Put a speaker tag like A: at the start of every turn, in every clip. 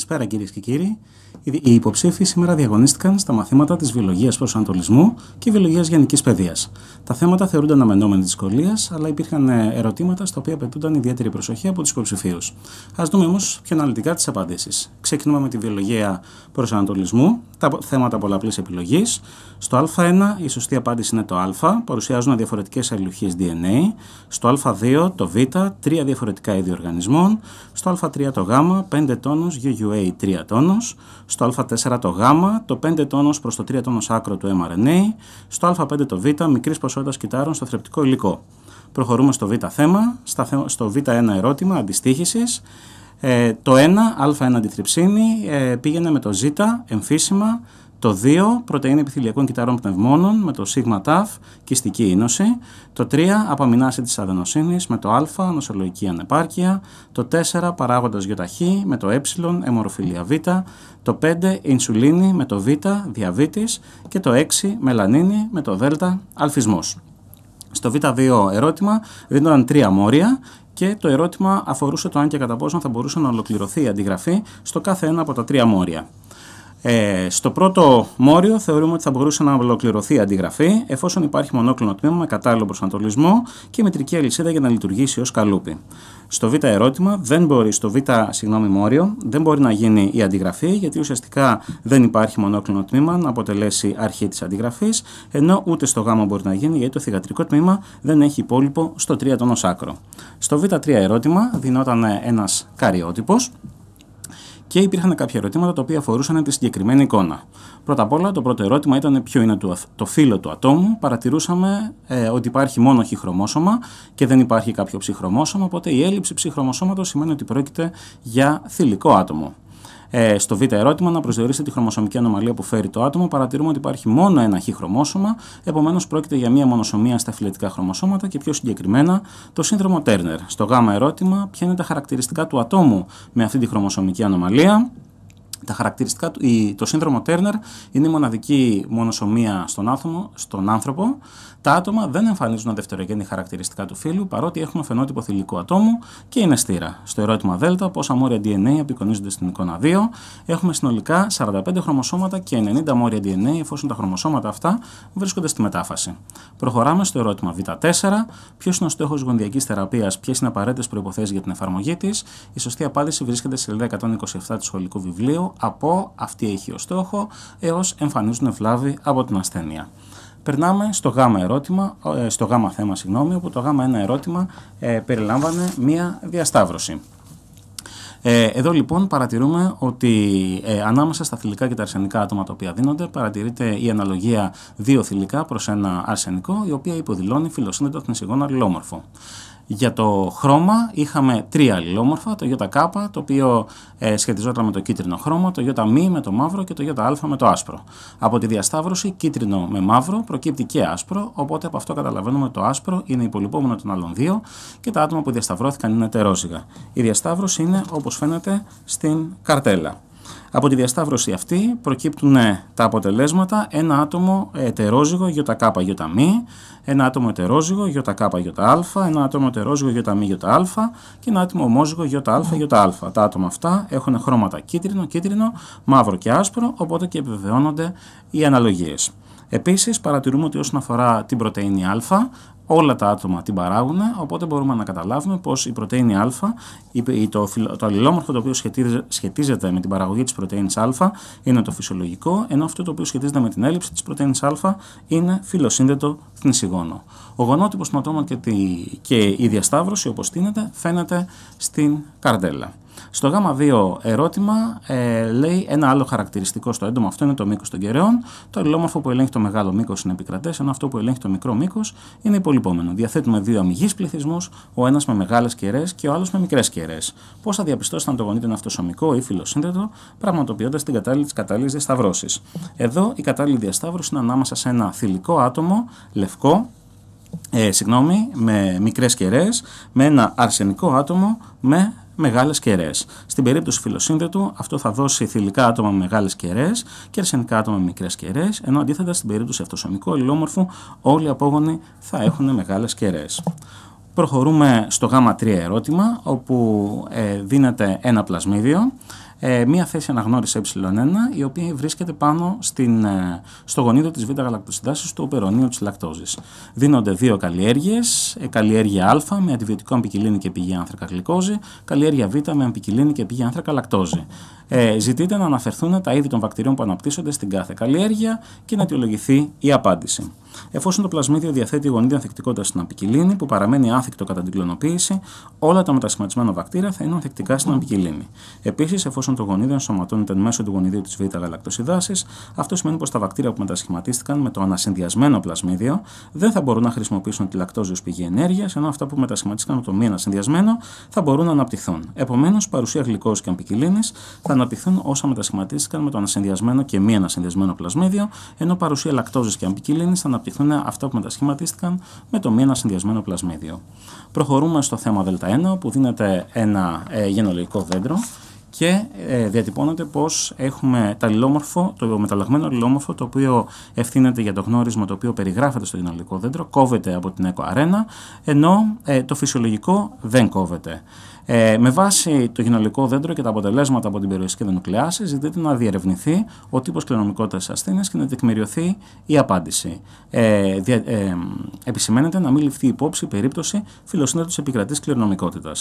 A: Καλησπέρα κυρίες και κύριοι. Οι υποψήφοι σήμερα διαγωνίστηκαν στα μαθήματα της βιολογίας προσανατολισμού και βιολογίας γενικής παιδείας. Τα θέματα θεωρούνται αναμενόμενη δυσκολίας, αλλά υπήρχαν ε, ερωτήματα στα οποία απαιτούνταν ιδιαίτερη προσοχή από τους υποψηφίους. Ας δούμε όμως πιο αναλυτικά τις απαντήσεις. Ξεκινούμε με τη βιολογία προσανατολισμού τα θέματα πολλαπλής επιλογής. Στο α1 η σωστή απάντηση είναι το α, παρουσιάζουν διαφορετικές αλληλουχίες DNA. Στο α2 το β, τρία διαφορετικά είδη οργανισμών. Στο α3 το γ, 5 τόνος UUA 3 τόνος. Στο α4 το γ, το 5 τόνος προς το 3 τόνος άκρο του mRNA. Στο α5 το β, μικρής ποσότητας κυτάρων στο θρεπτικό υλικό. Προχωρούμε στο β θέμα, στο β1 ερώτημα αντιστοίχησης. Ε, το 1, α1 αντιθρυψίνη, ε, πήγαινε με το ζ, εμφύσιμα, το 2, πρωτεΐνη επιθυλιακών κυταρών πνευμόνων με το σίγμα ταφ, κυστική ίνωση. Το 3, απαμινάση της αδενοσύνης με το α, νοσολογική ανεπάρκεια. Το 4, παράγοντας γιοταχή με το ε, αιμοροφιλία β. Το 5, ινσουλίνη με το β, διαβήτης. Και το 6, μελανίνη με το δ, αλφισμός. Στο Β2 ερώτημα δίνονταν τρία μόρια και το ερώτημα αφορούσε το αν και κατά πόσο θα μπορούσε να ολοκληρωθεί η αντιγραφή στο κάθε ένα από τα τρία μόρια. Ε, στο πρώτο μόριο θεωρούμε ότι θα μπορούσε να ολοκληρωθεί η αντιγραφή εφόσον υπάρχει μονόκλινο τμήμα με κατάλληλο προσανατολισμό και μετρική αλυσίδα για να λειτουργήσει ως καλούπι. Στο β' ερώτημα, δεν μπορεί, στο β' συγγνώμη, μόριο, δεν μπορεί να γίνει η αντιγραφή γιατί ουσιαστικά δεν υπάρχει μονόκλινο τμήμα να αποτελέσει αρχή της αντιγραφής, ενώ ούτε στο γ μπορεί να γίνει γιατί το θηγατρικό τμήμα δεν έχει υπόλοιπο στο 3 τόνος άκρο. Στο β' 3 ερώτημα δινόταν ένας καριότυπος και υπήρχαν κάποια ερωτήματα τα οποία αφορούσαν τη συγκεκριμένη εικόνα. Πρώτα απ' όλα, το πρώτο ερώτημα ήταν ποιο είναι το, φύλλο του ατόμου. Παρατηρούσαμε ε, ότι υπάρχει μόνο χιχρωμόσωμα και δεν υπάρχει κάποιο ψυχρωμόσωμα, οπότε η έλλειψη ψυχρωμόσωματο σημαίνει ότι πρόκειται για θηλυκό άτομο. Ε, στο β' ερώτημα, να προσδιορίσετε τη χρωμοσωμική ανομαλία που φέρει το άτομο, παρατηρούμε ότι υπάρχει μόνο ένα χ χρωμόσωμα, επομένως πρόκειται για μία μονοσωμία στα φυλετικά χρωμοσώματα και πιο συγκεκριμένα το σύνδρομο Τέρνερ. Στο γ' ερώτημα, ποια είναι τα χαρακτηριστικά του ατόμου με αυτή τη χρωμοσωμική ανομαλία. Τα χαρακτηριστικά, το σύνδρομο Τέρνερ είναι η μοναδική μονοσωμία στον, άτομο, στον άνθρωπο. Τα άτομα δεν εμφανίζουν δευτερογενή χαρακτηριστικά του φύλου, παρότι έχουν φαινότυπο θηλυκού ατόμου και είναι στήρα. Στο ερώτημα Δ, πόσα μόρια DNA απεικονίζονται στην εικόνα 2, έχουμε συνολικά 45 χρωμοσώματα και 90 μόρια DNA, εφόσον τα χρωμοσώματα αυτά βρίσκονται στη μετάφαση. Προχωράμε στο ερώτημα Β4. Ποιος είναι ο στόχος γονδιακής θεραπείας, ποιες είναι απαραίτητες προποθέσει για την εφαρμογή της. Η σωστή απάντηση βρίσκεται σε σελίδα 127 του σχολικού βιβλίου από αυτή έχει ως στόχο έως εμφανίζουν ευλάβη από την ασθένεια. Περνάμε στο γάμα ερώτημα, ε, στο γάμα θέμα συγγνώμη, όπου το γάμα ένα ερώτημα ε, περιλάμβανε μία διασταύρωση. Ε, εδώ λοιπόν παρατηρούμε ότι ε, ανάμεσα στα θηλυκά και τα αρσενικά άτομα τα οποία δίνονται παρατηρείται η αναλογία δύο θηλυκά προς ένα αρσενικό η οποία υποδηλώνει φιλοσύνδετο θνησιγόνα αλληλόμορφο. Για το χρώμα είχαμε τρία αλληλόμορφα, το ΙΚ το οποίο ε, σχετιζόταν με το κίτρινο χρώμα, το ΙΜ με το μαύρο και το ΙΑ με το άσπρο. Από τη διασταύρωση κίτρινο με μαύρο προκύπτει και άσπρο, οπότε από αυτό καταλαβαίνουμε ότι το άσπρο είναι υπολοιπόμενο των άλλων δύο και τα άτομα που διασταυρώθηκαν είναι τερόζυγα. Η διασταύρωση είναι όπως φαίνεται στην καρτέλα. Από τη διασταύρωση αυτή προκύπτουν ε, τα αποτελέσματα ένα άτομο ετερόζυγο ΙΚΙΜ, ένα άτομο ετερόζυγο ΙΚΙΑ, ένα άτομο ετερόζυγο Α και ένα άτομο ομόζυγο ΙΑΙΑ. Τα άτομα αυτά έχουν χρώματα κίτρινο, κίτρινο, μαύρο και άσπρο, οπότε και επιβεβαιώνονται οι αναλογίες. Επίσης παρατηρούμε ότι όσον αφορά την πρωτεΐνη α, όλα τα άτομα την παράγουν, οπότε μπορούμε να καταλάβουμε πως η πρωτεΐνη α, το, το αλληλόμορφο το οποίο σχετίζεται με την παραγωγή της πρωτενη α είναι το φυσιολογικό, ενώ αυτό το οποίο σχετίζεται με την έλλειψη της πρωτεΐνης α είναι φιλοσύνδετο θνησιγόνο. Ο γονότυπος του άτομων και, η διασταύρωση όπως τίνεται φαίνεται στην καρτέλα. Στο γάμα 2 ερώτημα ε, λέει ένα άλλο χαρακτηριστικό στο έντομο, αυτό είναι το μήκος των κεραιών. Το αλληλόμορφο που ελέγχει το μεγάλο μήκος είναι επικρατές, ενώ αυτό που ελέγχει το μικρό μήκος είναι υπολοιπόμενο. Διαθέτουμε δύο αμυγεί πληθυσμούς, ο ένας με μεγάλες κεραίες και ο άλλος με μικρές κεραίες. Πώς θα διαπιστώσει αν το γονείτε είναι αυτοσωμικό ή ή φιλοσύνδετο, πραγματοποιώντας τις κατάλληλες διασταυρώσεις. Εδώ η φιλοσυνδετο πραγματοποιωντα την καταλληλη τη καταλληλη διασταυρωση εδω είναι ανάμεσα σε ένα θηλυκό άτομο, λευκό, ε, συγγνώμη, με μικρές κεραίες, με ένα αρσενικό άτομο με μεγάλες κεραίες. Στην περίπτωση φιλοσύνδετου, αυτό θα δώσει θηλυκά άτομα με μεγάλες κεραίες και αρσενικά άτομα με μικρές κεραίες, ενώ αντίθετα στην περίπτωση αυτοσωμικού αλληλόμορφου, όλοι οι απόγονοι θα έχουν μεγάλες κεραίες. Προχωρούμε στο γάμα 3 ερώτημα, όπου ε, δίνεται ένα πλασμίδιο ε, μία θέση αναγνώριση ε1, η οποία βρίσκεται πάνω στην, ε, στο γονίδιο της β γαλακτοσυντάσεω του οπερονίου της λακτόζης Δίνονται δύο καλλιέργειες, ε, καλλιέργεια Α με αντιβιωτικό αμπικυλίνη και πηγή άνθρακα γλυκόζη, καλλιέργεια Β με αμπικυλίνη και πηγή άνθρακα λακτόζη. Ε, ζητείται να αναφερθούν τα είδη των βακτηρίων που αναπτύσσονται στην κάθε καλλιέργεια και να αιτιολογηθεί η απάντηση. Εφόσον το πλασμίδιο διαθέτει γονίδια ανθεκτικότητα στην απικυλίνη, που παραμένει άθικτο κατά την κλωνοποίηση, όλα τα μετασχηματισμένα βακτήρια θα είναι ανθεκτικά στην απικυλίνη. Επίσης, εφόσον το γονίδιο ενσωματώνεται μέσω του γονιδίου της β' γαλακτοσυδάσης, αυτό σημαίνει πως τα βακτήρια που μετασχηματίστηκαν με το ανασυνδυασμένο πλασμίδιο δεν θα μπορούν να χρησιμοποιήσουν τη λακτόζη πηγή ενέργειας, ενώ αυτά που μετασχηματίστηκαν με το μη ανασυνδυασμένο θα μπορούν να αναπτυχθούν. Επομένως, παρουσία γλυκό και αμπικυλίνη θα αναπτυχθούν όσα μετασχηματίστηκαν με το ανασυνδυασμένο και μη ανασυνδυασμένο πλασμίδιο, ενώ παρουσία λακτόζης και αμπικυλίνης θα αναπτυχθούν αυτά που μετασχηματίστηκαν με το μη ανασυνδυασμένο πλασμίδιο. Προχωρούμε στο θέμα Δ1, όπου δίνεται ένα ε, γενολογικό δέντρο και ε, διατυπώνεται πως έχουμε τα λιλόμορφο, το μεταλλαγμένο λιλόμορφο το οποίο ευθύνεται για το γνώρισμα το οποίο περιγράφεται στο γενολογικό δέντρο κόβεται από την αρένα, ενώ ε, το φυσιολογικό δεν κόβεται. Ε, με βάση το γενολικό δέντρο και τα αποτελέσματα από την περιοριστική δενοκλεάση, ζητείται να διερευνηθεί ο τύπος κληρονομικότητας της ασθένεια και να τεκμηριωθεί η απάντηση. Ε, δια, ε, επισημαίνεται να μην ληφθεί υπόψη η περίπτωση φιλοσύνδετου επικρατής κληρονομικότητας.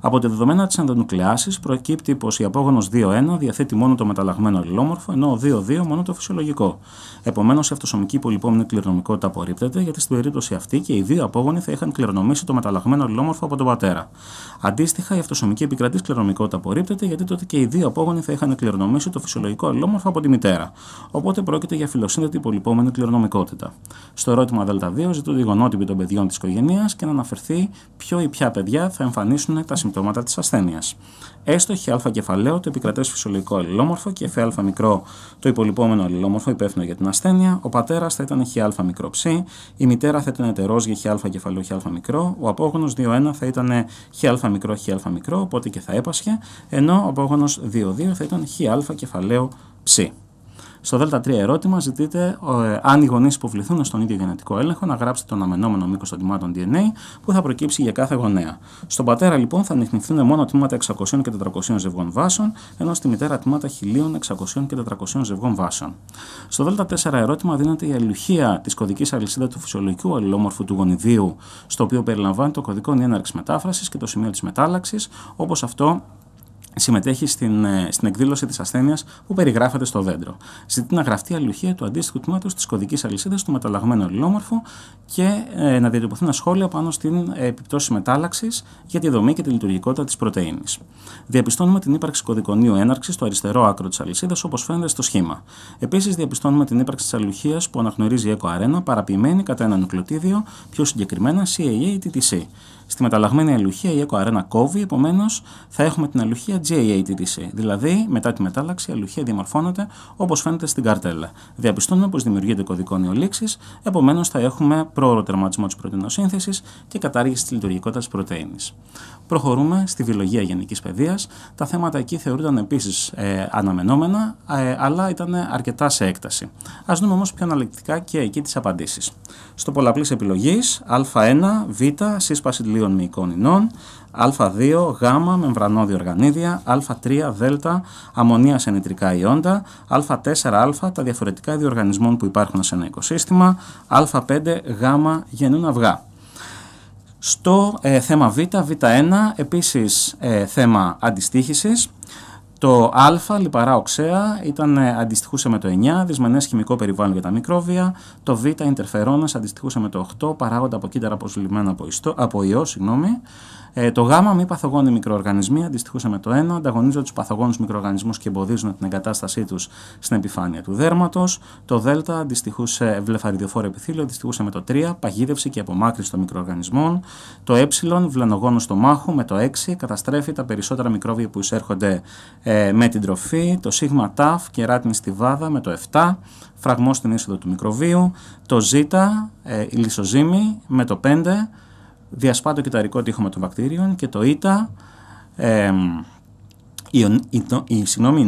A: Από τα δεδομένα της αντανουκλεάση προκύπτει πως η απόγονος 2-1 διαθέτει μόνο το μεταλλαγμένο αλληλόμορφο, ενώ ο 2-2 μόνο το φυσιολογικό. Επομένως, η αυτοσωμική πολυπόμενη κληρονομικότητα απορρίπτεται, γιατί στην περίπτωση αυτή και οι δύο απόγονοι θα είχαν κληρονομήσει το μεταλλαγμένο αλληλόμορφο από τον πατέρα. Αντίστοιχα, η αυτοσωμική επικρατής κληρονομικότητα απορρίπτεται γιατί τότε και οι δύο απόγονοι θα είχαν κληρονομήσει το φυσιολογικό αλληλόμορφο από τη μητέρα. Οπότε πρόκειται για φιλοσύνδετη υπολοιπόμενη κληρονομικότητα. Στο ερώτημα Δ2 ζητούνται οι γονότυποι των παιδιών της οικογένειας και να αναφερθεί ποιο ή ποια παιδιά θα εμφανίσουν τα συμπτώματα της ασθένειας. Έστω χα α κεφαλαίο το επικρατές φυσιολογικό αλληλόμορφο και φ α μικρό το υπολοιπόμενο αλληλόμορφο υπεύθυνο για την ασθένεια, ο πατέρας θα ήταν χ α μικρό ψ, η μητέρα θα ήταν ετερός για χ α κεφαλαίο χ α μικρό, ο απόγονος 2-1 θα ήταν χ α μικρό χ α μικρό, οπότε και θα έπασχε, ενώ ο απόγονος 2-2 θα ήταν χ α κεφαλαίο ψ. Στο ΔΕΛΤΑ 3 ερώτημα ζητείτε ε, αν οι γονείς υποβληθούν στον ίδιο γενετικό έλεγχο να γράψετε τον αμενόμενο μήκος των τιμάτων DNA που θα προκύψει για κάθε γονέα. Στον πατέρα λοιπόν θα ανοιχνηθούν μόνο τμήματα 600 και 400 ζευγών βάσεων, ενώ στη μητέρα τμήματα 1600 και 400 ζευγών βάσεων. Στο ΔΕΛΤΑ 4 ερώτημα δίνεται η αλληλουχία της κωδικής αλυσίδα του φυσιολογικού αλληλόμορφου του γονιδίου, στο οποίο περιλαμβάνει το κωδικό ενάρξη μετάφρασης και το σημείο της μετάλλαξης, όπως αυτό συμμετέχει στην, ε, στην εκδήλωση της ασθένειας που περιγράφεται στο δέντρο. Ζητεί να γραφτεί η αλληλουχία του αντίστοιχου τμήματος της κωδικής αλυσίδας του μεταλλαγμένου αλληλόμορφου και ε, να διατυπωθεί ένα σχόλιο πάνω στην ε, επιπτώση μετάλλαξης για τη δομή και τη λειτουργικότητα της πρωτενη. Διαπιστώνουμε την ύπαρξη κωδικονίου έναρξης στο αριστερό άκρο της αλυσίδας όπως φαίνεται στο σχήμα. Επίσης, διαπιστώνουμε την ύπαρξη της αλληλουχία που αναγνωρίζει η ΕΚΟ παραποιημένη κατά ένα νουκλωτίδιο, πιο συγκεκριμένα CAA TTC. Στη μεταλλαγμένη αλουχία η Eco Arena κόβει, επομένως θα έχουμε την αλουχία GATTC, δηλαδή μετά τη μετάλλαξη η αλουχία διαμορφώνεται όπως φαίνεται στην καρτέλα. Διαπιστώνουμε πως δημιουργείται κωδικό νεολήξης, επομένως θα έχουμε πρόωρο τερματισμό της πρωτεινοσύνθεση και κατάργηση της λειτουργικότητας της πρωτενη. Προχωρούμε στη βιολογία γενικής παιδείας. Τα θέματα εκεί θεωρούνταν επίσης ε, αναμενόμενα, ε, αλλά ήταν αρκετά σε έκταση. Ας δούμε όμως πιο αναλυτικά και εκεί τις απαντήσεις. Στο πολλαπλής επιλογής, Α1, Β, σύσπαση οργανιδίων μυικων α α2, γ, μεμβρανοδιο οργανιδια οργανίδια, α3, δ, αμμονία σε νητρικά ιόντα, α4α, τα διαφορετικά είδη που υπάρχουν σε ένα οικοσύστημα, α5, γ, γεννούν αυγά. Στο ε, θέμα β, β1, επίσης ε, θέμα αντιστοίχησης, το α, λιπαρά οξέα, ήταν, ε, αντιστοιχούσε με το 9, δυσμενές χημικό περιβάλλον για τα μικρόβια. Το β, interferones, αντιστοιχούσε με το 8, παράγοντα από κύτταρα αποσυλλημένα από, ιό. Ε, το Γ, μη παθογόνοι μικροοργανισμοί με το 1, ανταγωνίζονται τους παθογόνους μικροοργανισμούς και εμποδίζουν την εγκατάστασή τους στην επιφάνεια του δέρματος. Το Δ αντιστοιχούσε βλεφαριδιοφόρο επιθύλιο, αντιστοιχούσε με το 3, παγίδευση και απομάκρυνση των μικροοργανισμών. Το Ε, βλανογόνο στο μάχο, με το 6, καταστρέφει τα περισσότερα μικρόβια που εισέρχονται ε, με την τροφή. Το Σ, ταφ, κεράτινη στιβάδα, με το 7, φραγμό στην είσοδο του μικροβίου. Το Ζ, ε, με το 5 διασπά το κυταρικό τείχομα το βακτήριων και το ίτα ε, οι, οι, οι, οι συγγνώμη, οι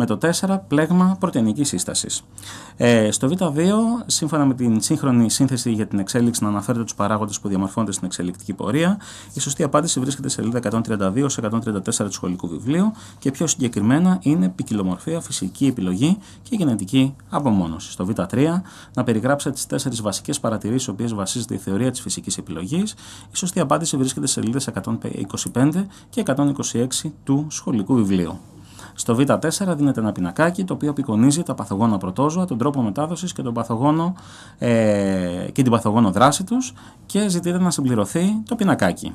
A: με το 4 πλέγμα πρωτεϊνικής σύστασης. Ε, στο Β2, σύμφωνα με την σύγχρονη σύνθεση για την εξέλιξη να αναφέρεται τους παράγοντες που διαμορφώνονται στην εξελικτική πορεία, η σωστή απάντηση βρίσκεται σε σελίδα 132-134 του σχολικού βιβλίου και πιο συγκεκριμένα είναι ποικιλομορφία, φυσική επιλογή και γενετική απομόνωση. Στο Β3, να περιγράψετε τις τέσσερις βασικές παρατηρήσεις στις οποίες βασίζεται η θεωρία της φυσικής επιλογής, η σωστή απάντηση βρίσκεται σε σελίδες 125 και 126 του σχολικού βιβλίου. Στο Β4 δίνεται ένα πινακάκι το οποίο απεικονίζει τα παθογόνα πρωτόζωα, τον τρόπο μετάδοσης και, ε, και την παθογόνο δράση τους και ζητείται να συμπληρωθεί το πινακάκι.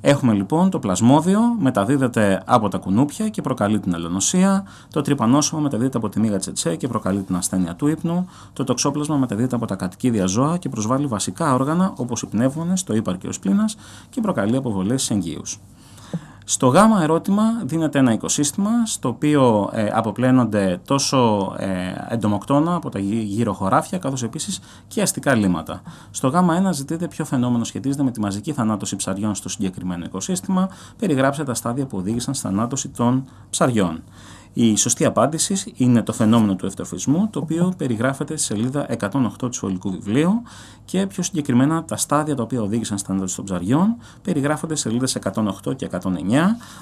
A: Έχουμε λοιπόν το πλασμόδιο, μεταδίδεται από τα κουνούπια και προκαλεί την ελονοσία. Το τρυπανόσωμα μεταδίδεται από τη μύγα τσετσέ και προκαλεί την ασθένεια του ύπνου. Το τοξόπλασμα μεταδίδεται από τα κατοικίδια ζώα και προσβάλλει βασικά όργανα όπως οι πνεύμονες, το ύπαρ και ο σπλήνας και προκαλεί αποβολές σε στο γάμα ερώτημα δίνεται ένα οικοσύστημα στο οποίο ε, αποπλένονται τόσο ε, εντομοκτώνα από τα γύρω χωράφια καθώς επίσης και αστικά λίμματα. Στο γάμα 1 ζητείτε ποιο φαινόμενο σχετίζεται με τη μαζική θανάτωση ψαριών στο συγκεκριμένο οικοσύστημα, περιγράψτε τα στάδια που οδήγησαν στη θανάτωση των ψαριών. Η σωστή απάντηση είναι το φαινόμενο του ευτροφισμού, το οποίο περιγράφεται στη σελίδα 108 του σχολικού βιβλίου και πιο συγκεκριμένα τα στάδια τα οποία οδήγησαν στην στα των ψαριών περιγράφονται σε σελίδες 108 και 109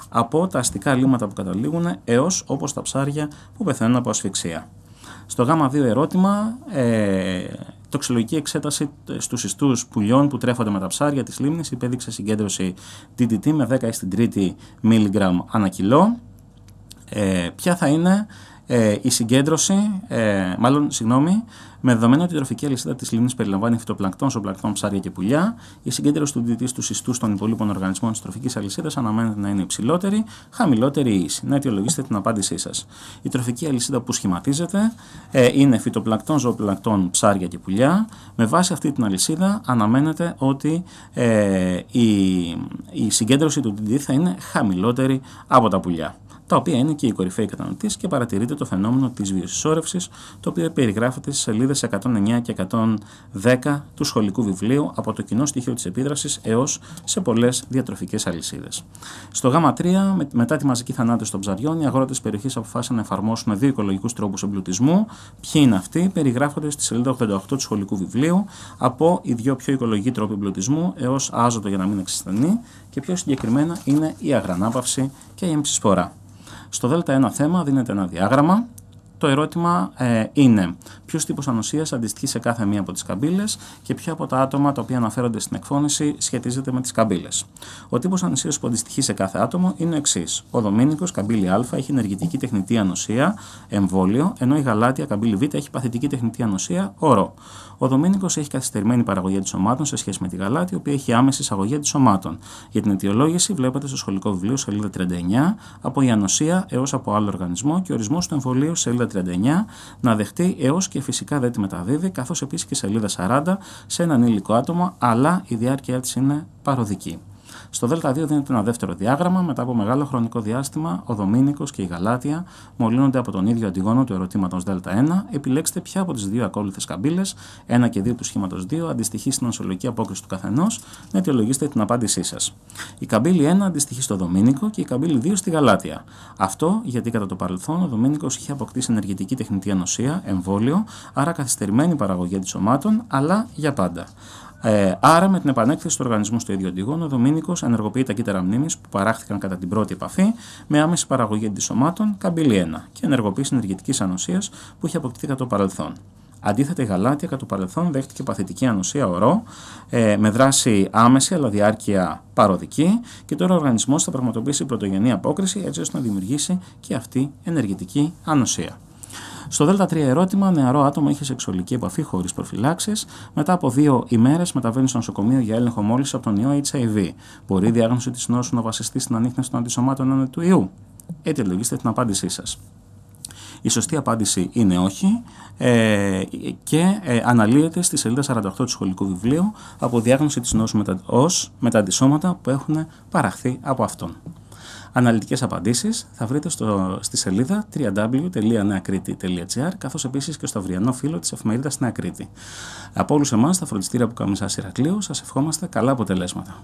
A: από τα αστικά λίμματα που καταλήγουν έως όπως τα ψάρια που πεθαίνουν από ασφυξία. Στο γάμα 2 ερώτημα, ε, τοξιλογική εξέταση στους ιστούς πουλιών που τρέφονται με τα ψάρια της λίμνης υπέδειξε συγκέντρωση DDT με 10 στην ανά κιλό. Ε, ποια θα είναι ε, η συγκέντρωση, ε, μάλλον συγγνώμη, με δεδομένο ότι η τροφική αλυσίδα της λίμνης περιλαμβάνει φυτοπλακτών, ζωοπλακτών, ψάρια και πουλιά, η συγκέντρωση του διτή του ιστούς των υπολείπων οργανισμών της τροφικής αλυσίδας αναμένεται να είναι υψηλότερη, χαμηλότερη ή ίση. Να αιτιολογήσετε την απάντησή σας. Η τροφική αλυσίδα που σχηματίζεται ε, είναι φυτοπλακτών, ζωπλακτών ψάρια και πουλιά. Με βάση αυτή την αλυσίδα αναμένεται ότι ε, η, η συγκέντρωση του διτή θα είναι χαμηλότερη από τα πουλιά τα οποία είναι και οι κορυφαίοι κατανοητέ και παρατηρείται το φαινόμενο της βιοσυσόρευση, το οποίο περιγράφεται στις σελίδες 109 και 110 του σχολικού βιβλίου από το κοινό στοιχείο της επίδρασης έως σε πολλές διατροφικές αλυσίδες. Στο Γ3, μετά τη μαζική θανάτωση των ψαριών, οι αγρότες περιοχής αποφάσισαν να εφαρμόσουν δύο οικολογικούς τρόπους εμπλουτισμού. Ποιοι είναι αυτοί, περιγράφονται στη σελίδα 88 του σχολικού βιβλίου από οι δύο πιο οικολογικοί τρόποι εμπλουτισμού έως άζωτο για να μην εξασθενεί και πιο συγκεκριμένα είναι η αγρανάπαυση και η εμψησφορά. Στο ΔΕΛΤΑ 1 θέμα δίνεται ένα διάγραμμα το ερώτημα ε, είναι ποιος τύπος ανοσίας αντιστοιχεί σε κάθε μία από τις καμπύλες και ποια από τα άτομα τα οποία αναφέρονται στην εκφώνηση σχετίζεται με τις καμπύλες. Ο τύπος ανοσίας που αντιστοιχεί σε κάθε άτομο είναι ο εξής. Ο Δομήνικος καμπύλη Α έχει ενεργητική τεχνητή ανοσία, εμβόλιο, ενώ η γαλάτια καμπύλη Β έχει παθητική τεχνητή ανοσία, ορό. Ο Δομήνικος έχει καθυστερημένη παραγωγή αντισωμάτων σε σχέση με τη γαλάτια, η οποία έχει άμεση εισαγωγή αντισωμάτων. Για την αιτιολόγηση βλέπετε στο σχολικό βιβλίο σελίδα 39 από η ανοσία έως από άλλο οργανισμό και ορισμός του εμβολίου σελίδα 39 να δεχτεί έως και φυσικά δεν τη μεταδίδει, καθώς επίσης και σελίδα 40 σε έναν υλικό άτομο, αλλά η διάρκεια της είναι παροδική. Στο ΔΕΛΤΑ 2 δίνεται ένα δεύτερο διάγραμμα. Μετά από μεγάλο χρονικό διάστημα, ο Δομήνικος και η Γαλάτια μολύνονται από τον ίδιο αντιγόνο του ερωτηματο ΔΕΛΤΑ Δ1. Επιλέξτε ποια από τις δύο ακόλουθες καμπύλες, 1 και 2 του σχήματος 2, αντιστοιχεί στην ονσολογική απόκριση του καθενός, να αιτιολογήσετε την απάντησή σας. Η καμπύλη 1 αντιστοιχεί στο Δομήνικο και η καμπύλη 2 στη Γαλάτια. Αυτό γιατί κατά το παρελθόν ο Δομήνικος είχε αποκτήσει ενεργητική τεχνητή ανοσία, εμβόλιο, άρα καθυστερημένη παραγωγή αντισωμάτων, αλλά για πάντα. Ε, άρα, με την επανέκθεση του οργανισμού στο ίδιο αντιγόνο, ο Δομήνικος ενεργοποιεί τα κύτταρα μνήμης που παράχθηκαν κατά την πρώτη επαφή με άμεση παραγωγή αντισωμάτων, καμπυλή 1 και ενεργοποίηση συνεργητική ανοσίας που είχε αποκτηθεί κατά το παρελθόν. Αντίθετα, η Γαλάτια κατά το παρελθόν δέχτηκε παθητική ανοσία ορό ε, με δράση άμεση αλλά διάρκεια παροδική και τώρα ο οργανισμός θα πραγματοποιήσει πρωτογενή απόκριση έτσι ώστε να δημιουργήσει και αυτή ενεργητική ανοσία. Στο ΔΕΛΤΑ 3 ερώτημα, νεαρό άτομο είχες σεξουαλική επαφή χωρίς προφυλάξεις. Μετά από δύο ημέρες μεταβαίνεις στο νοσοκομείο για έλεγχο μόλις από τον ιό HIV. Μπορεί η διάγνωση της νόσου να βασιστεί στην ανείχνευση των αντισωμάτων έναντι του ιού. λογίστε την απάντησή σας. Η σωστή απάντηση είναι όχι ε, και ε, αναλύεται στη σελίδα 48 του σχολικού βιβλίου από διάγνωση της νόσου μετα, ως αντισώματα που έχουν παραχθεί από αυτόν. Αναλυτικές απαντήσεις θα βρείτε στο, στη σελίδα www.neakriti.gr καθώς επίσης και στο αυριανό φύλλο της εφημερίδας Νέα Κρήτη. Από όλους εμάς, τα φροντιστήρια που κάνουμε σας Ιρακλείου, σας ευχόμαστε καλά αποτελέσματα.